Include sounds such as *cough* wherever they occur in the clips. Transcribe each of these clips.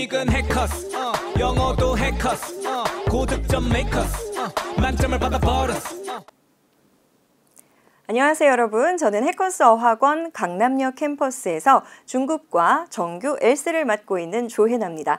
수익은 해커스 어, 영어도 해커스 어, 고득점 메이커스 어, 만점을 받아버렸어 안녕하세요 여러분 저는 해커스 어학원 강남역 캠퍼스에서 중국과 정규 엘스를 맡고 있는 조혜나입니다.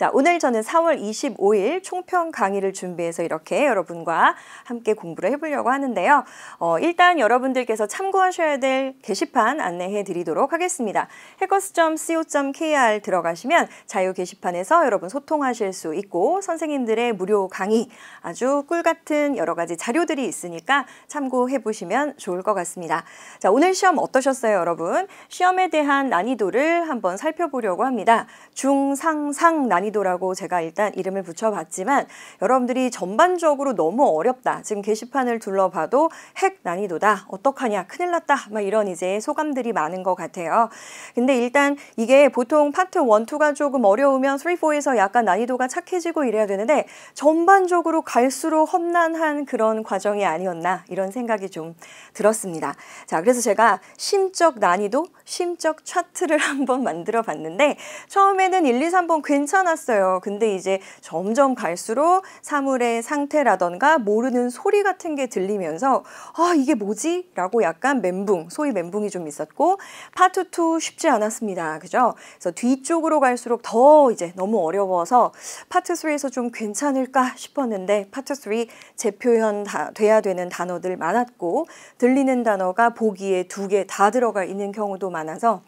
자, 오늘 저는 4월 25일 총평 강의를 준비해서 이렇게 여러분과 함께 공부를 해보려고 하는데요. 어, 일단 여러분들께서 참고하셔야 될 게시판 안내해 드리도록 하겠습니다. 해커스.co.kr 들어가시면 자유 게시판에서 여러분 소통하실 수 있고 선생님들의 무료 강의 아주 꿀 같은 여러 가지 자료들이 있으니까 참고해 보시면 좋을 것 같습니다. 자, 오늘 시험 어떠셨어요, 여러분? 시험에 대한 난이도를 한번 살펴보려고 합니다. 중상상 난이도 난이도라고 제가 일단 이름을 붙여봤지만 여러분들이 전반적으로 너무 어렵다. 지금 게시판을 둘러봐도 핵 난이도다. 어떡하냐. 큰일 났다. 막 이런 이제 소감들이 많은 것 같아요. 근데 일단 이게 보통 파트 1, 2가 조금 어려우면 3, 4에서 약간 난이도가 착해지고 이래야 되는데 전반적으로 갈수록 험난한 그런 과정이 아니었나 이런 생각이 좀 들었습니다. 자, 그래서 제가 심적 난이도, 심적 차트를 *laughs* 한번 만들어 봤는데 처음에는 1, 2, 3번 괜찮았어요. 해봤어요. 근데 이제 점점 갈수록 사물의 상태라던가 모르는 소리 같은 게 들리면서 아 이게 뭐지? 라고 약간 멘붕, 소위 멘붕이 좀 있었고 파트 2 쉽지 않았습니다. 그죠? 그래서 뒤쪽으로 갈수록 더 이제 너무 어려워서 파트 3에서 좀 괜찮을까 싶었는데 파트 3 재표현 다 돼야 되는 단어들 많았고 들리는 단어가 보기에 두 개 다 들어가 있는 경우도 많아서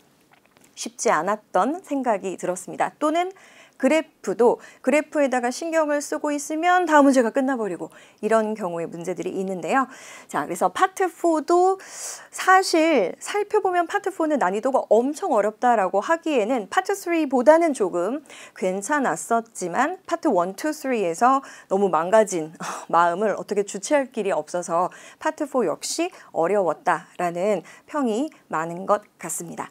쉽지 않았던 생각이 들었습니다. 또는 그래프도 그래프에다가 신경을 쓰고 있으면 다음 문제가 끝나버리고 이런 경우의 문제들이 있는데요. 자, 그래서 파트 4도 사실 살펴보면 파트 4는 난이도가 엄청 어렵다라고 하기에는 파트 3보다는 조금 괜찮았었지만 파트 1, 2, 3에서 너무 망가진 *laughs* 마음을 어떻게 주체할 길이 없어서 파트 4 역시 어려웠다라는 평이 많은 것 같습니다.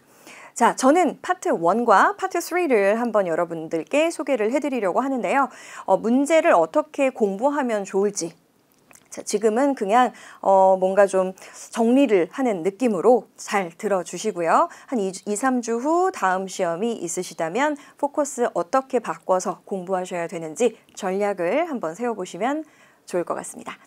자, 저는 파트 1과 파트 3를 한번 여러분들께 소개를 해드리려고 하는데요. 어, 문제를 어떻게 공부하면 좋을지 자, 지금은 그냥 어, 뭔가 좀 정리를 하는 느낌으로 잘 들어주시고요. 한 2, 2, 3주 후 다음 시험이 있으시다면 포커스 어떻게 바꿔서 공부하셔야 되는지 전략을 한번 세워보시면 좋을 것 같습니다.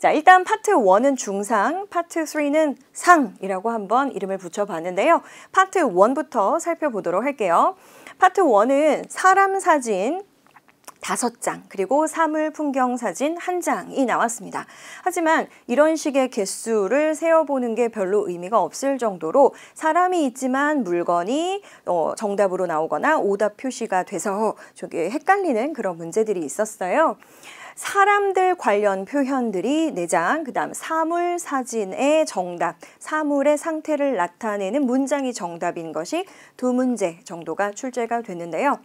자, 일단 파트 1은 중상, 파트 3는 상이라고 한번 이름을 붙여봤는데요. 파트 1부터 살펴보도록 할게요. 파트 1은 사람 사진, 다섯 장 그리고 사물 풍경 사진 한 장이 나왔습니다. 하지만 이런 식의 개수를 세어보는 게 별로 의미가 없을 정도로 사람이 있지만 물건이 어, 정답으로 나오거나 오답 표시가 돼서 저게 헷갈리는 그런 문제들이 있었어요. 사람들 관련 표현들이 내장그 다음 사물 사진의 정답, 사물의 상태를 나타내는 문장이 정답인 것이 두 문제 정도가 출제가 됐는데요.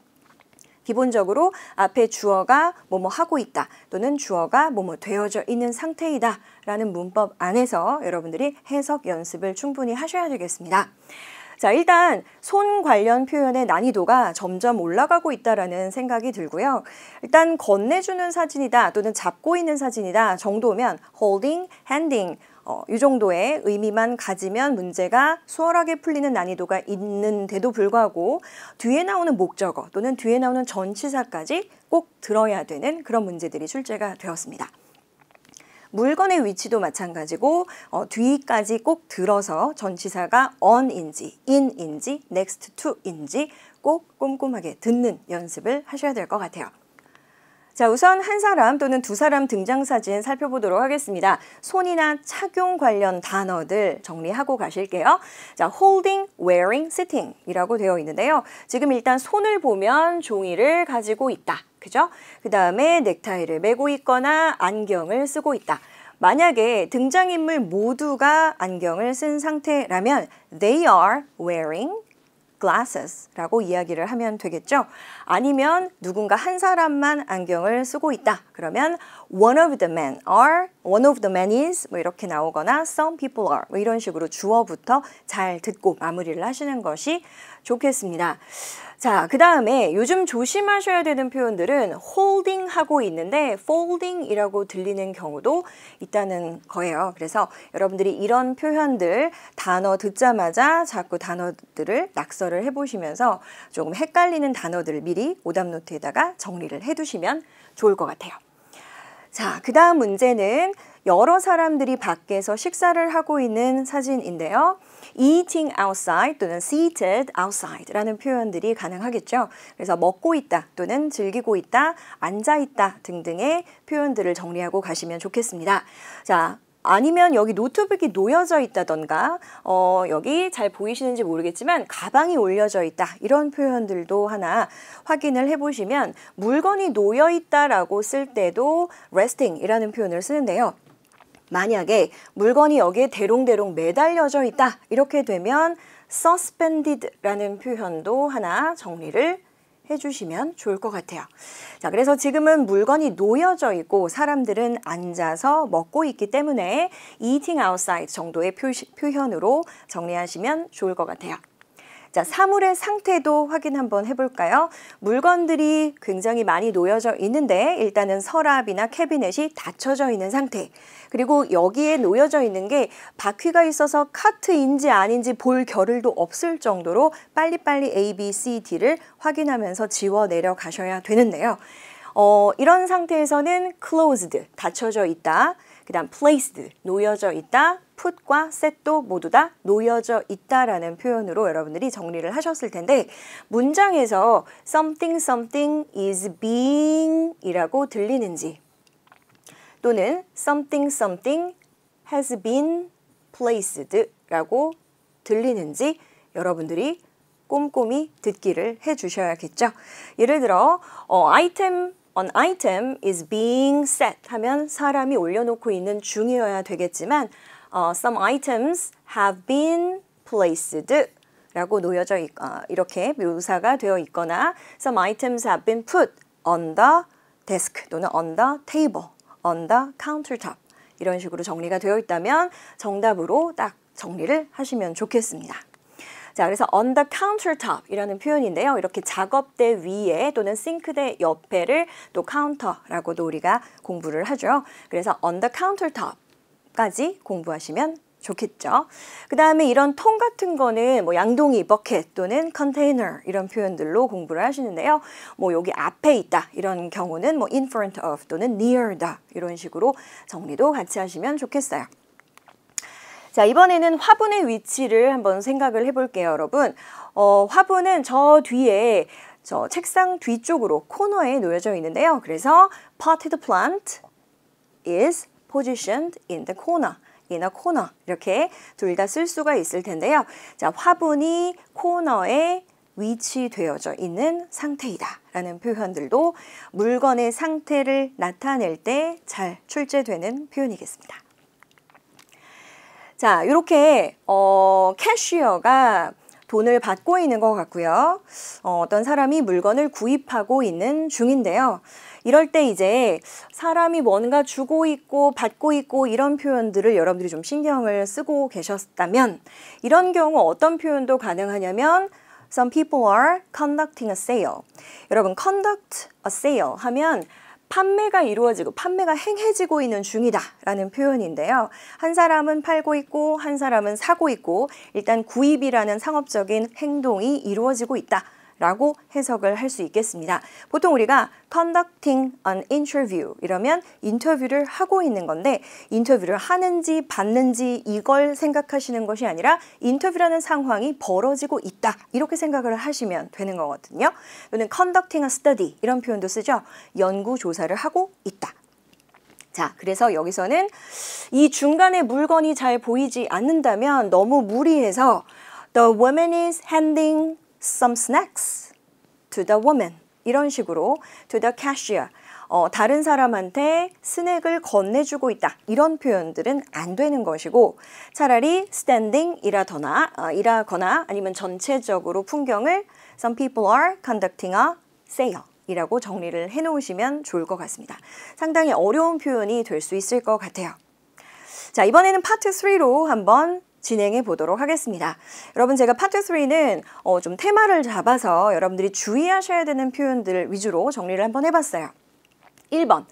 기본적으로 앞에 주어가 뭐뭐 하고 있다 또는 주어가 뭐뭐 되어져 있는 상태이다 라는 문법 안에서 여러분들이 해석 연습을 충분히 하셔야 되겠습니다. 자, 일단 손 관련 표현의 난이도가 점점 올라가고 있다는 생각이 들고요. 일단 건네주는 사진이다 또는 잡고 있는 사진이다 정도면 holding, handing 어, 이 정도의 의미만 가지면 문제가 수월하게 풀리는 난이도가 있는데도 불구하고 뒤에 나오는 목적어 또는 뒤에 나오는 전치사까지 꼭 들어야 되는 그런 문제들이 출제가 되었습니다. 물건의 위치도 마찬가지고 어, 뒤까지 꼭 들어서 전치사가 on인지 in인지 next to인지 꼭 꼼꼼하게 듣는 연습을 하셔야 될 것 같아요. 자, 우선 한 사람 또는 두 사람 등장사진 살펴보도록 하겠습니다. 손이나 착용 관련 단어들 정리하고 가실게요. 자, holding, wearing, sitting 이라고 되어 있는데요. 지금 일단 손을 보면 종이를 가지고 있다. 그죠? 그 다음에 넥타이를 메고 있거나 안경을 쓰고 있다. 만약에 등장인물 모두가 안경을 쓴 상태라면 they are wearing glases라고 이야기를 하면 되겠죠. 아니면 누군가 한 사람만 안경을 쓰고 있다. 그러면 one of the men are one of the m a n is 뭐 이렇게 나오거나 some people are 뭐 이런 식으로 주어부터 잘 듣고 마무리를 하시는 것이 좋겠습니다. 자, 그 다음에 요즘 조심하셔야 되는 표현들은 holding 하고 있는데 folding 이라고 들리는 경우도 있다는 거예요. 그래서 여러분들이 이런 표현들 단어 듣자마자 자꾸 단어들을 낙서를 해보시면서 조금 헷갈리는 단어들을 미리 오답노트에다가 정리를 해두시면 좋을 것 같아요. 자, 그 다음 문제는 여러 사람들이 밖에서 식사를 하고 있는 사진인데요. eating outside 또는 seated outside라는 표현들이 가능하겠죠. 그래서 먹고 있다 또는 즐기고 있다, 앉아 있다 등등의 표현들을 정리하고 가시면 좋겠습니다. 자, 아니면 여기 노트북이 놓여져 있다던가 어, 여기 잘 보이시는지 모르겠지만 가방이 올려져 있다 이런 표현들도 하나 확인을 해보시면 물건이 놓여 있다라고 쓸 때도 resting이라는 표현을 쓰는데요. 만약에 물건이 여기에 대롱대롱 매달려져 있다 이렇게 되면 suspended라는 표현도 하나 정리를 해주시면 좋을 것 같아요. 자, 그래서 지금은 물건이 놓여져 있고 사람들은 앉아서 먹고 있기 때문에 eating outside 정도의 표시, 표현으로 정리하시면 좋을 것 같아요. 자, 사물의 상태도 확인 한번 해볼까요? 물건들이 굉장히 많이 놓여져 있는데 일단은 서랍이나 캐비넷이 닫혀져 있는 상태. 그리고 여기에 놓여져 있는 게 바퀴가 있어서 카트인지 아닌지 볼 겨를도 없을 정도로 빨리빨리 A, B, C, D를 확인하면서 지워 내려가셔야 되는데요. 어, 이런 상태에서는 closed, 닫혀져 있다. 그 다음 placed, 놓여져 있다. put과 set도 모두 다 놓여져 있다라는 표현으로 여러분들이 정리를 하셨을 텐데 문장에서 something something is being 이라고 들리는지 또는 something something has been placed 라고 들리는지 여러분들이 꼼꼼히 듣기를 해주셔야겠죠. 예를 들어 어, 아이템 an item is being set 하면 사람이 올려놓고 있는 중이어야 되겠지만 어, some items have been placed 라고 놓여져 있, 어, 이렇게 묘사가 되어 있거나 some items have been put on the desk 또는 on the table, on the countertop 이런 식으로 정리가 되어 있다면 정답으로 딱 정리를 하시면 좋겠습니다. 자, 그래서 on the countertop이라는 표현인데요. 이렇게 작업대 위에 또는 싱크대 옆에를 또 카운터라고도 우리가 공부를 하죠. 그래서 on the countertop까지 공부하시면 좋겠죠. 그 다음에 이런 통 같은 거는 뭐 양동이, 버킷 또는 컨테이너 이런 표현들로 공부를 하시는데요. 뭐 여기 앞에 있다 이런 경우는 뭐 in front of 또는 near다 이런 식으로 정리도 같이 하시면 좋겠어요. 자, 이번에는 화분의 위치를 한번 생각을 해볼게요, 여러분. 어, 화분은 저 뒤에 저 책상 뒤쪽으로 코너에 놓여져 있는데요. 그래서 potted plant is positioned in the corner. 이나 코너 이렇게 둘 다 쓸 수가 있을 텐데요. 자, 화분이 코너에 위치되어져 있는 상태이다 라는 표현들도 물건의 상태를 나타낼 때 잘 출제되는 표현이겠습니다. 자, 이렇게 어, 캐시어가 돈을 받고 있는 것 같고요. 어, 어떤 사람이 물건을 구입하고 있는 중인데요. 이럴 때 이제 사람이 뭔가 주고 있고 받고 있고 이런 표현들을 여러분들이 좀 신경을 쓰고 계셨다면 이런 경우 어떤 표현도 가능하냐면 Some people are conducting a sale. 여러분, conduct a sale 하면 판매가 이루어지고 판매가 행해지고 있는 중이다라는 표현인데요. 한 사람은 팔고 있고 한 사람은 사고 있고 일단 구입이라는 상업적인 행동이 이루어지고 있다. 라고 해석을 할 수 있겠습니다. 보통 우리가 conducting an interview 이러면 인터뷰를 하고 있는 건데 인터뷰를 하는지 받는지 이걸 생각하시는 것이 아니라 인터뷰라는 상황이 벌어지고 있다 이렇게 생각을 하시면 되는 거거든요. 또는 conducting a study 이런 표현도 쓰죠. 연구 조사를 하고 있다 자, 그래서 여기서는 이 중간에 물건이 잘 보이지 않는다면 너무 무리해서 The woman is handing some snacks to the woman. 이런 식으로 to the cashier. 어, 다른 사람한테 스낵을 건네주고 있다. 이런 표현들은 안 되는 것이고 차라리 standing이라거나 어, 이라거나 아니면 전체적으로 풍경을 some people are conducting a sale. 이라고 정리를 해 놓으시면 좋을 것 같습니다. 상당히 어려운 표현이 될 수 있을 것 같아요. 자, 이번에는 파트 3로 한번 진행해 보도록 하겠습니다. 여러분 제가 파트 3는 어, 좀 테마를 잡아서 여러분들이 주의하셔야 되는 표현들 위주로 정리를 한번 해봤어요. 1번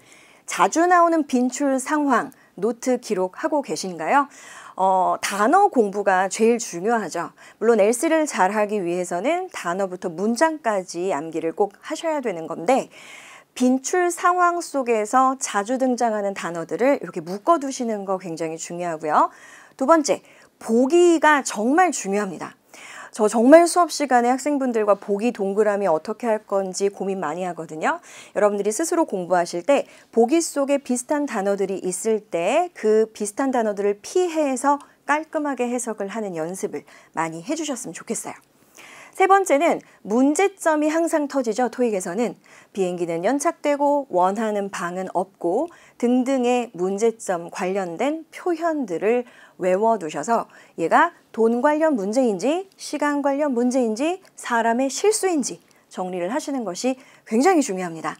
자주 나오는 빈출 상황 노트 기록하고 계신가요? 어, 단어 공부가 제일 중요하죠. 물론 엘스를 잘하기 위해서는 단어부터 문장까지 암기를 꼭 하셔야 되는 건데 빈출 상황 속에서 자주 등장하는 단어들을 이렇게 묶어두시는 거 굉장히 중요하고요. 두 번째, 보기가 정말 중요합니다. 저 정말 수업 시간에 학생분들과 보기 동그라미 어떻게 할 건지 고민 많이 하거든요. 여러분들이 스스로 공부하실 때 보기 속에 비슷한 단어들이 있을 때 그 비슷한 단어들을 피해서 깔끔하게 해석을 하는 연습을 많이 해주셨으면 좋겠어요. 세 번째는 문제점이 항상 터지죠. 토익에서는 비행기는 연착되고 원하는 방은 없고 등등의 문제점 관련된 표현들을 외워두셔서 얘가 돈 관련 문제인지 시간 관련 문제인지 사람의 실수인지 정리를 하시는 것이 굉장히 중요합니다.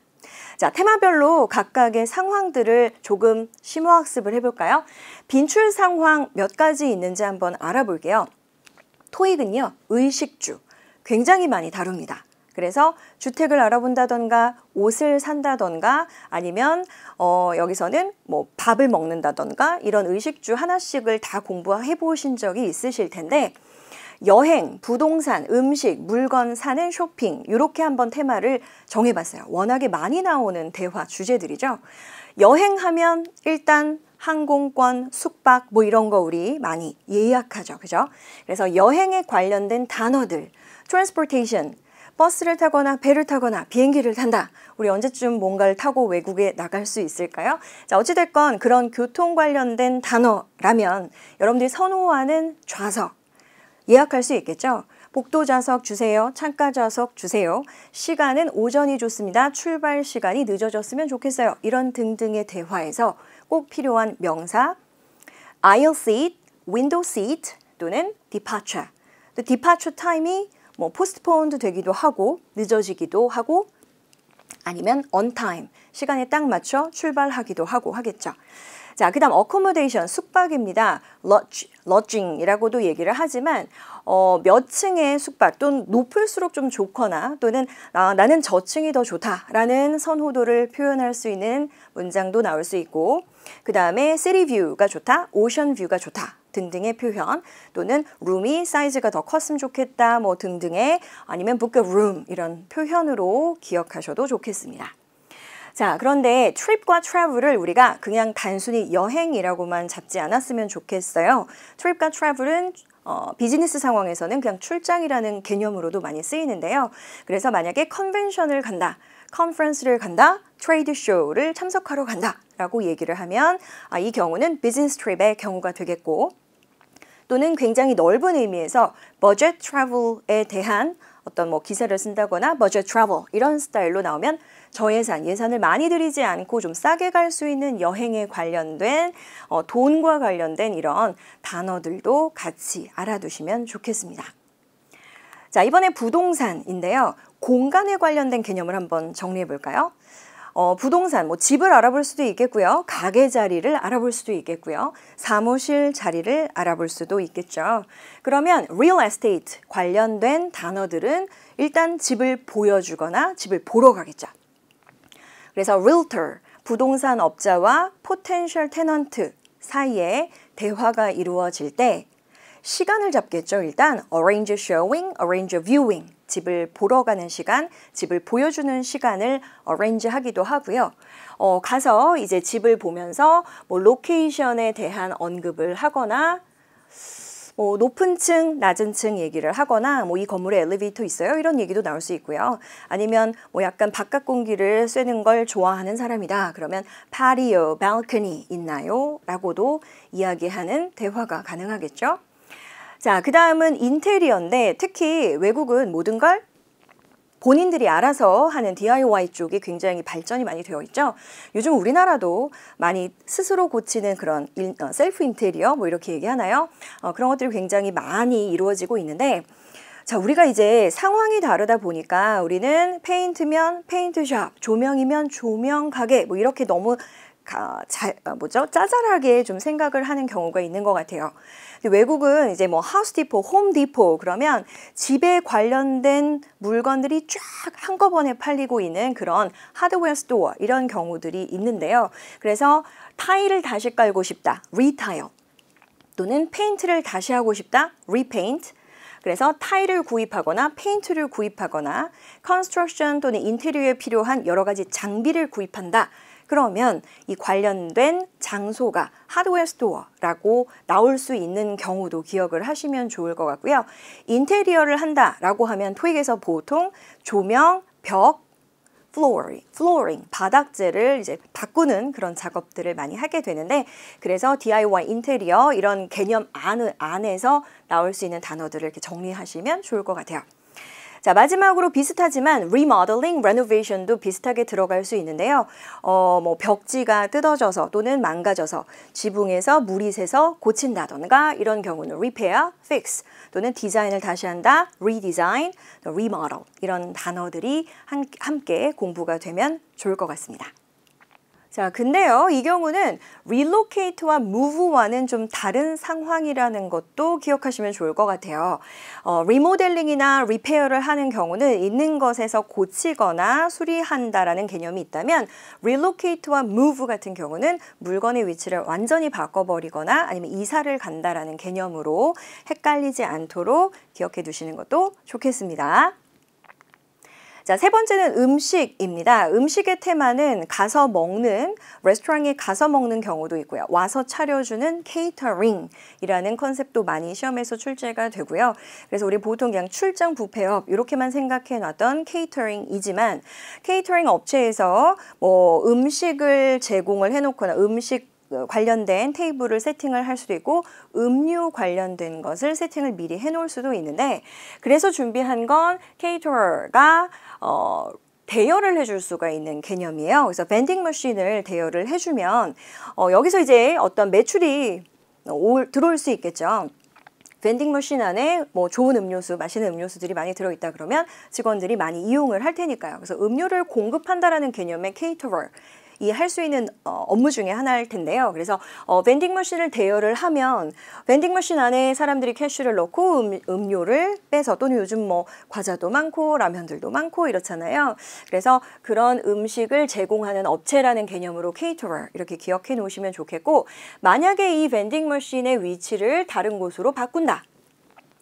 자, 테마별로 각각의 상황들을 조금 심화학습을 해볼까요? 빈출 상황 몇 가지 있는지 한번 알아볼게요. 토익은요, 의식주 굉장히 많이 다룹니다. 그래서 주택을 알아본다던가 옷을 산다던가 아니면 어 여기서는 뭐 밥을 먹는다던가 이런 의식주 하나씩을 다 공부해 보신 적이 있으실 텐데 여행, 부동산, 음식, 물건 사는 쇼핑 이렇게 한번 테마를 정해봤어요. 워낙에 많이 나오는 대화 주제들이죠. 여행하면 일단 항공권, 숙박 뭐 이런 거 우리 많이 예약하죠. 그죠? 그래서 여행에 관련된 단어들, transportation, 버스를 타거나 배를 타거나 비행기를 탄다. 우리 언제쯤 뭔가를 타고 외국에 나갈 수 있을까요? 자, 어찌됐건 그런 교통 관련된 단어라면 여러분들이 선호하는 좌석 예약할 수 있겠죠? 복도 좌석 주세요. 창가 좌석 주세요. 시간은 오전이 좋습니다. 출발 시간이 늦어졌으면 좋겠어요. 이런 등등의 대화에서 꼭 필요한 명사 aisle seat, window seat 또는 departure. 또 departure time이 뭐 포스트폰드 되기도 하고 늦어지기도 하고 아니면 언타임 시간에 딱 맞춰 출발하기도 하고 하겠죠. 자, 그 다음 어코모데이션 숙박입니다. 러 o 이라고도 얘기를 하지만 어, 몇 층의 숙박 또는 높을수록 좀 좋거나 또는 아, 나는 저층이 더 좋다라는 선호도를 표현할 수 있는 문장도 나올 수 있고 그 다음에 c i 뷰가 좋다, 오션 뷰가 좋다 등등의 표현 또는 룸이 사이즈가 더 컸으면 좋겠다 뭐 등등의 아니면 book a room 이런 표현으로 기억하셔도 좋겠습니다. 자, 그런데 trip과 travel을 우리가 그냥 단순히 여행이라고만 잡지 않았으면 좋겠어요. trip과 travel은 어, 비즈니스 상황에서는 그냥 출장이라는 개념으로도 많이 쓰이는데요. 그래서 만약에 컨벤션을 간다, 컨퍼런스를 간다, 트레이드 쇼를 참석하러 간다 라고 얘기를 하면 아, 이 경우는 비즈니스 트립의 경우가 되겠고 또는 굉장히 넓은 의미에서 budget t r a v e l 에 대한 어떤 뭐 기사를 쓴다거나 budget travel 이런 스타일로 나오면 저예산, 예산을 많이 들이지 않고 좀 싸게 갈 수 있는 여행에 관련된 어, 돈과 관련된 이런 단어들도 같이 알아두시면 좋겠습니다. 자, 이번에 부동산인데요. 공간에 관련된 개념을 한번 정리해 볼까요? 어, 부동산, 뭐 집을 알아볼 수도 있겠고요. 가게 자리를 알아볼 수도 있겠고요. 사무실 자리를 알아볼 수도 있겠죠. 그러면 real estate 관련된 단어들은 일단 집을 보여주거나 집을 보러 가겠죠. 그래서 realtor, 부동산 업자와 potential tenant 사이에 대화가 이루어질 때 시간을 잡겠죠. 일단 arrange showing, arrange viewing. 집을 보러 가는 시간, 집을 보여주는 시간을 어레인지 하기도 하고요. 어, 가서 이제 집을 보면서 뭐 로케이션에 대한 언급을 하거나 뭐 높은 층, 낮은 층 얘기를 하거나 뭐 이 건물에 엘리베이터 있어요 이런 얘기도 나올 수 있고요. 아니면 뭐 약간 바깥 공기를 쐬는 걸 좋아하는 사람이다. 그러면 파리오, 발코니 있나요? 라고도 이야기하는 대화가 가능하겠죠. 자, 그 다음은 인테리어인데 특히 외국은 모든 걸 본인들이 알아서 하는 DIY 쪽이 굉장히 발전이 많이 되어 있죠. 요즘 우리나라도 많이 스스로 고치는 그런 인, 어, 셀프 인테리어 뭐 이렇게 얘기하나요? 어, 그런 것들이 굉장히 많이 이루어지고 있는데 자, 우리가 이제 상황이 다르다 보니까 우리는 페인트면 페인트샵, 조명이면 조명 가게 뭐 이렇게 너무 가, 자, 어, 뭐죠? 짜잘하게 좀 생각을 하는 경우가 있는 것 같아요. 그 외국은 이제 뭐 하우스디포, 홈디포 그러면 집에 관련된 물건들이 쫙 한꺼번에 팔리고 있는 그런 하드웨어 스토어 이런 경우들이 있는데요. 그래서 타일을 다시 깔고 싶다, 리타일 또는 페인트를 다시 하고 싶다, 리페인트 그래서 타일을 구입하거나 페인트를 구입하거나 컨스트럭션 또는 인테리어에 필요한 여러 가지 장비를 구입한다 그러면 이 관련된 장소가 하드웨어 스토어라고 나올 수 있는 경우도 기억을 하시면 좋을 것 같고요. 인테리어를 한다라고 하면 토익에서 보통 조명, 벽, flooring, flooring, 바닥재를 이제 바꾸는 그런 작업들을 많이 하게 되는데 그래서 DIY 인테리어 이런 개념 안에서 나올 수 있는 단어들을 이렇게 정리하시면 좋을 것 같아요. 자, 마지막으로 비슷하지만 리모델링, 레노베이션도 비슷하게 들어갈 수 있는데요. 어, 뭐 벽지가 뜯어져서 또는 망가져서 지붕에서 물이 새서 고친다던가 이런 경우는 repair, fix 또는 디자인을 다시 한다, redesign, remodel 이런 단어들이 함께 공부가 되면 좋을 것 같습니다. 자, 근데요, 이 경우는 relocate와 move와는 좀 다른 상황이라는 것도 기억하시면 좋을 것 같아요. 어, 리모델링이나 리페어를 하는 경우는 있는 것에서 고치거나 수리한다라는 개념이 있다면 relocate와 move 같은 경우는 물건의 위치를 완전히 바꿔버리거나 아니면 이사를 간다라는 개념으로 헷갈리지 않도록 기억해 두시는 것도 좋겠습니다. 자, 세 번째는 음식입니다. 음식의 테마는 가서 먹는, 레스토랑에 가서 먹는 경우도 있고요. 와서 차려주는 케이터링이라는 컨셉도 많이 시험에서 출제가 되고요. 그래서 우리 보통 그냥 출장 부페업 이렇게만 생각해 놨던 케이터링이지만 케이터링 업체에서 뭐 음식을 제공을 해놓거나 음식 그 관련된 테이블을 세팅을 할 수도 있고 음료 관련된 것을 세팅을 미리 해놓을 수도 있는데 그래서 준비한 건 케이터가 어, 대여를 해줄 수가 있는 개념이에요. 그래서 밴딩 머신을 대여를 해주면 어, 여기서 이제 어떤 매출이 올, 들어올 수 있겠죠. 밴딩 머신 안에 뭐 좋은 음료수, 맛있는 음료수들이 많이 들어있다 그러면 직원들이 많이 이용을 할 테니까요. 그래서 음료를 공급한다라는 개념의 케이터럴 이할수 있는 어, 업무 중에 하나일 텐데요. 그래서 어, 밴딩 n d i 을 대여를 하면 밴딩 n d 안에 사람들이 캐시를 넣고 음, 음료를 빼서 또는 요즘 뭐 과자도 많고 라면들도 많고 이렇잖아요. 그래서 그런 음식을 제공하는 업체라는 개념으로 케이터 e 이렇게 기억해 놓으시면 좋겠고 만약에 이 밴딩 n d 의 위치를 다른 곳으로 바꾼다.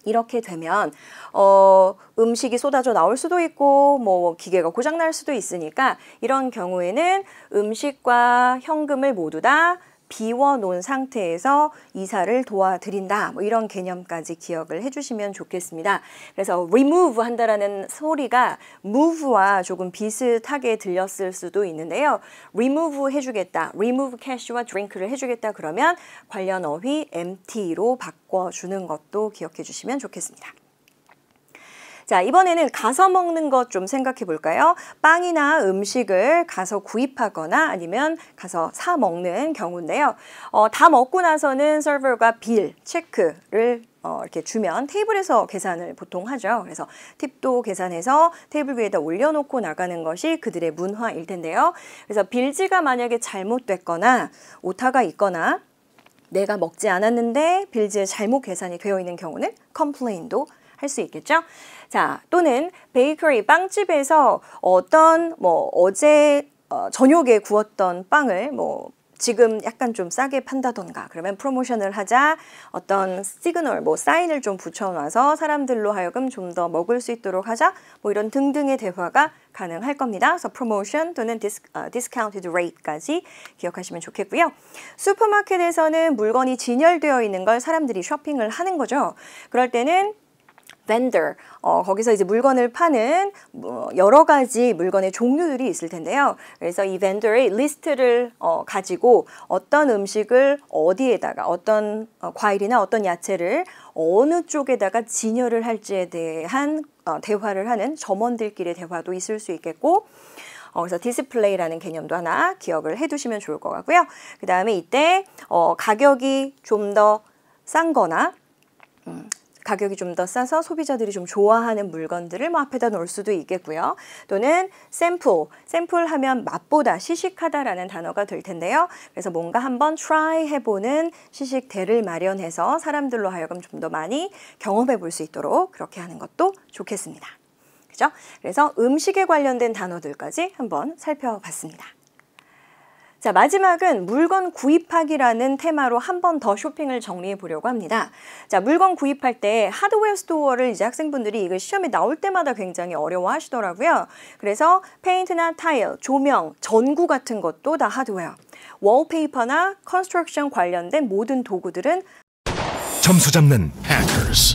이렇게 되면 어, 음식이 쏟아져 나올 수도 있고 뭐 기계가 고장 날 수도 있으니까 이런 경우에는 음식과 현금을 모두 다 비워놓은 상태에서 이사를 도와드린다. 뭐 이런 개념까지 기억을 해주시면 좋겠습니다. 그래서 remove 한다라는 소리가 move와 조금 비슷하게 들렸을 수도 있는데요. remove 해주겠다. remove cash와 drink를 해주겠다 그러면 관련 어휘 m t 로 바꿔주는 것도 기억해 주시면 좋겠습니다. 자, 이번에는 가서 먹는 것 좀 생각해 볼까요? 빵이나 음식을 가서 구입하거나 아니면 가서 사 먹는 경우인데요. 어, 다 먹고 나서는 서버가 빌, 체크를 어, 이렇게 주면 테이블에서 계산을 보통 하죠. 그래서 팁도 계산해서 테이블 위에다 올려놓고 나가는 것이 그들의 문화일 텐데요. 그래서 빌지가 만약에 잘못됐거나 오타가 있거나 내가 먹지 않았는데 빌지에 잘못 계산이 되어 있는 경우는 컴플레인도 할 수 있겠죠. 자, 또는 베이커리 빵집에서 어떤 뭐 어제 어, 저녁에 구웠던 빵을 뭐 지금 약간 좀 싸게 판다던가 그러면 프로모션을 하자 어떤 시그널 뭐 사인을 좀 붙여놔서 사람들로 하여금 좀 더 먹을 수 있도록 하자 뭐 이런 등등의 대화가 가능할 겁니다. 그래서 프로모션 또는 디스, 카운티드 어, 레이트까지 기억하시면 좋겠고요. 슈퍼마켓에서는 물건이 진열되어 있는 걸 사람들이 쇼핑을 하는 거죠. 그럴 때는 vendor 어, 거기서 이제 물건을 파는 뭐 여러 가지 물건의 종류들이 있을 텐데요. 그래서 이 vendor의 리스트를 어, 가지고 어떤 음식을 어디에다가 어떤 어, 과일이나 어떤 야채를 어느 쪽에다가 진열을 할지에 대한 어, 대화를 하는 점원들끼리 의 대화도 있을 수 있겠고 어, 그래서 디스플레이라는 개념도 하나 기억을 해두시면 좋을 것 같고요. 그 다음에 이때 어, 가격이 좀 더 싼 거나 음, 가격이 좀 더 싸서 소비자들이 좀 좋아하는 물건들을 뭐 앞에다 놓을 수도 있겠고요. 또는 샘플, 샘플 하면 맛보다 시식하다라는 단어가 될 텐데요. 그래서 뭔가 한번 트라이 해보는 시식대를 마련해서 사람들로 하여금 좀 더 많이 경험해 볼 수 있도록 그렇게 하는 것도 좋겠습니다. 그죠? 그래서 음식에 관련된 단어들까지 한번 살펴봤습니다. 자, 마지막은 물건 구입하기라는 테마로 한 번 더 쇼핑을 정리해 보려고 합니다. 자, 물건 구입할 때 하드웨어 스토어를 이제 학생분들이 이걸 시험에 나올 때마다 굉장히 어려워 하시더라고요. 그래서 페인트나 타일, 조명, 전구 같은 것도 다 하드웨어. 월페이퍼나 컨스트럭션 관련된 모든 도구들은 점수 잡는 hackers.